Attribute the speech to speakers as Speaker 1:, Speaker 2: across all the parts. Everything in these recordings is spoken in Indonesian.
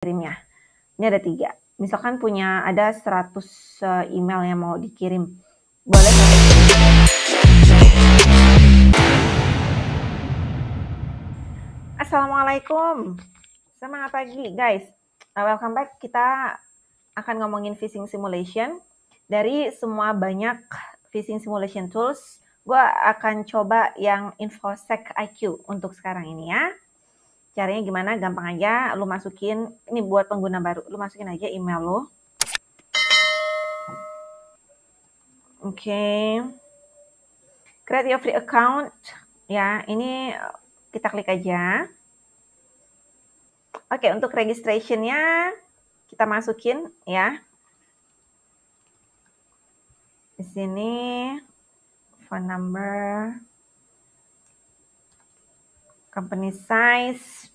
Speaker 1: kirimnya. Ini ada tiga. Misalkan punya ada 100 eh, email yang mau dikirim. Boleh Assalamualaikum. Selamat pagi guys. Eh, welcome back. Kita akan ngomongin phishing simulation. Dari semua banyak phishing simulation tools, gue akan coba yang infosec IQ untuk sekarang ini ya. Caranya gimana? Gampang aja, lu masukin, ini buat pengguna baru, lu masukin aja email lu. Oke. Okay. Create your free account. Ya, ini eh, kita klik aja. Oke, okay, untuk registrationnya kita masukin ya. Di sini phone number company size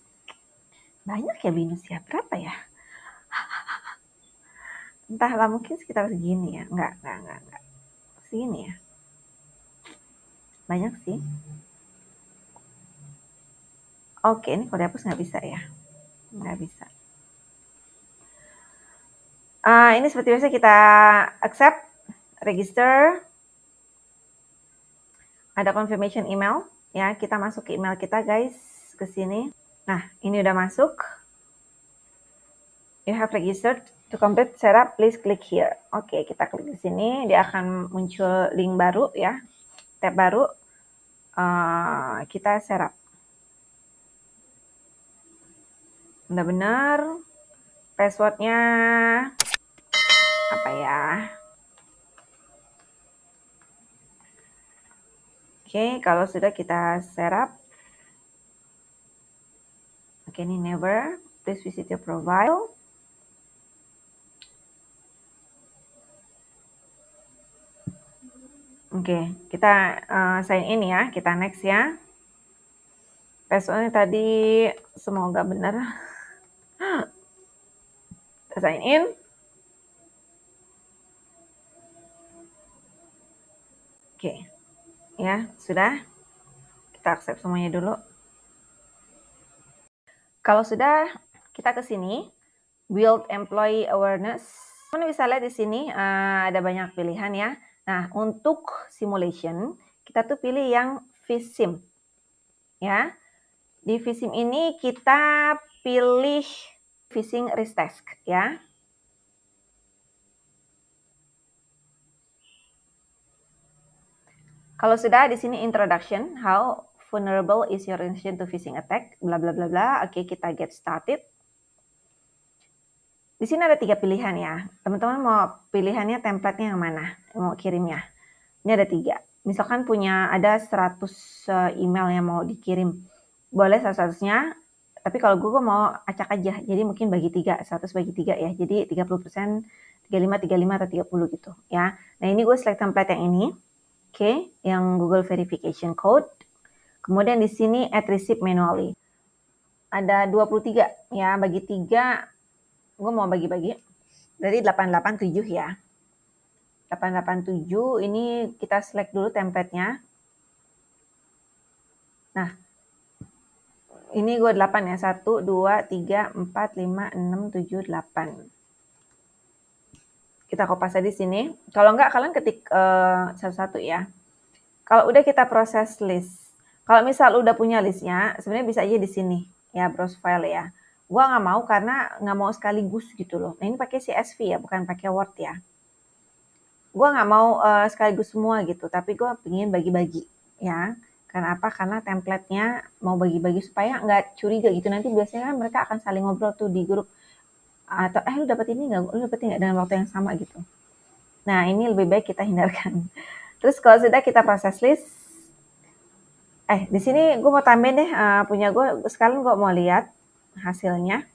Speaker 1: banyak ya minus ya berapa ya entahlah mungkin sekitar segini ya enggak enggak enggak, enggak. segini ya banyak sih oke ini kalau hapus nggak bisa ya nggak bisa uh, ini seperti biasa kita accept register ada confirmation email Ya, kita masuk ke email kita guys ke sini. Nah, ini udah masuk. You have registered to complete setup, please click here. Oke, okay, kita klik di sini, dia akan muncul link baru ya, tab baru. Uh, kita setup. Benar-benar passwordnya apa ya? Oke, okay, kalau sudah kita serap. Oke, okay, ini never. Please visit your profile. Oke, okay, kita uh, sign in ya. Kita next ya. Passwordnya tadi semoga benar. kita sign in. Oke. Okay. Ya, sudah? Kita accept semuanya dulu. Kalau sudah, kita ke sini. Build Employee Awareness. Kalian bisa lihat di sini uh, ada banyak pilihan ya. Nah, untuk simulation, kita tuh pilih yang visim. Ya, di visim ini kita pilih phishing risk task ya. Kalau sudah di sini introduction, how vulnerable is your institution to phishing attack, bla bla bla bla. Oke, okay, kita get started. Di sini ada tiga pilihan ya. Teman-teman mau pilihannya template-nya yang mana? Mau kirimnya. Ini ada tiga. Misalkan punya ada 100 eh, email yang mau dikirim. Boleh salah satunya tapi kalau gue, gue mau acak aja. Jadi mungkin bagi tiga, 100 bagi tiga ya. Jadi 30 persen, 35, 35, atau 30 gitu ya. Nah ini gue select template yang ini. Oke, okay, yang Google Verification Code. Kemudian di sini add receipt manually. Ada 23 ya, bagi 3 gue mau bagi-bagi. Berarti 887 ya. 887 ini kita select dulu template-nya. Nah, ini gue 8 ya. 1, 2, 3, 4, 5, 6, 7, 8 kita kopas aja di sini. Kalau enggak, kalian ketik eh, satu-satu uh, ya. Kalau udah kita proses list. Kalau misal udah punya listnya, sebenarnya bisa aja di sini ya browse file ya. Gua nggak mau karena nggak mau sekaligus gitu loh. Nah ini pakai CSV ya, bukan pakai Word ya. Gua nggak mau uh, sekaligus semua gitu, tapi gua pengen bagi-bagi ya. Karena apa? Karena templatenya mau bagi-bagi supaya nggak curiga gitu. Nanti biasanya kan mereka akan saling ngobrol tuh di grup atau eh lu dapat ini nggak lu dapat ini nggak dalam waktu yang sama gitu nah ini lebih baik kita hindarkan terus kalau sudah kita proses list eh di sini gue mau tambahin deh uh, punya gue sekarang gue mau lihat hasilnya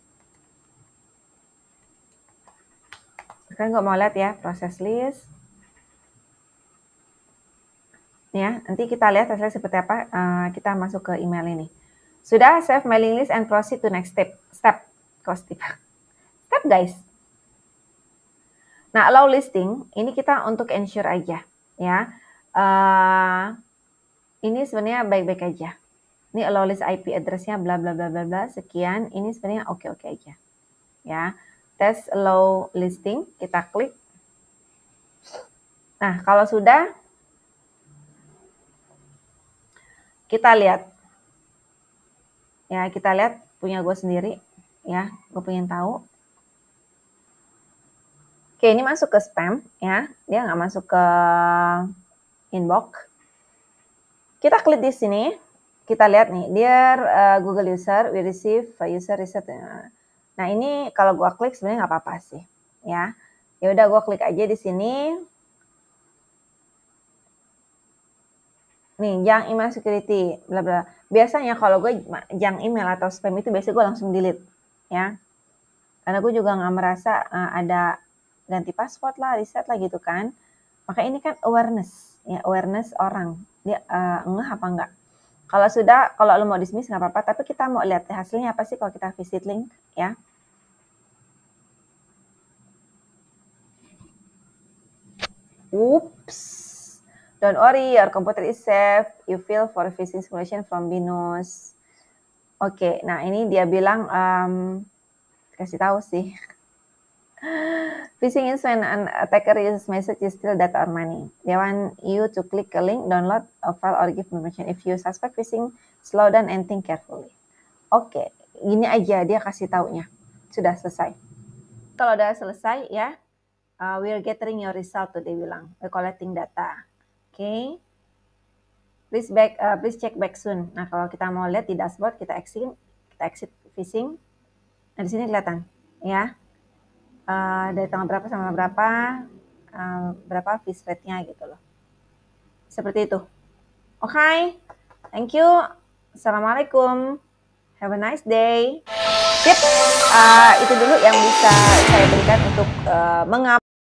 Speaker 1: sekarang gue mau lihat ya proses list ya nanti kita lihat hasilnya seperti apa uh, kita masuk ke email ini sudah save mailing list and proceed to next step step kok step Tap guys. Nah, allow listing ini kita untuk ensure aja ya. Uh, ini sebenarnya baik-baik aja. Ini allow list IP addressnya bla bla bla bla bla sekian. Ini sebenarnya oke-oke aja. Ya. Test allow listing, kita klik. Nah, kalau sudah kita lihat ya kita lihat punya gue sendiri ya gue pengen tahu Oke, ini masuk ke spam ya. Dia nggak masuk ke inbox. Kita klik di sini. Kita lihat nih, dia uh, eh, Google user, we receive user reset. Nah, ini kalau gua klik sebenarnya nggak apa-apa sih, ya. Ya udah gua klik aja di sini. Nih, yang email security, bla bla. Biasanya kalau gue yang email atau spam itu biasanya gue langsung delete, ya. Karena gue juga nggak merasa uh, ada ganti password lah, reset lah gitu kan. Maka ini kan awareness, ya awareness orang dia uh, ngeh apa enggak. Kalau sudah, kalau lo mau dismiss nggak apa-apa, tapi kita mau lihat hasilnya apa sih kalau kita visit link, ya. Oops. Don't worry, your computer is safe. You feel for phishing simulation from Binus. Oke, okay, nah ini dia bilang um, kasih tahu sih. Phishing is when an attacker uses message to steal data or money. They want you to click a link, download a file, or give information. If you suspect phishing, slow down and think carefully. Oke, okay. gini aja dia kasih taunya. Sudah selesai. Kalau udah selesai ya, uh, we're gathering your result today, dia bilang. We're collecting data. Oke. Okay. Please back, uh, please check back soon. Nah, kalau kita mau lihat di dashboard, kita exit, kita exit phishing. Nah, di sini kelihatan, ya Eh, dari tanggal berapa sama berapa uh, berapa fees rate-nya gitu loh. Seperti itu. Oke. Okay. Thank you. Assalamualaikum. Have a nice day. Yep. uh, eh, itu dulu yang bisa saya berikan untuk uh, mengapa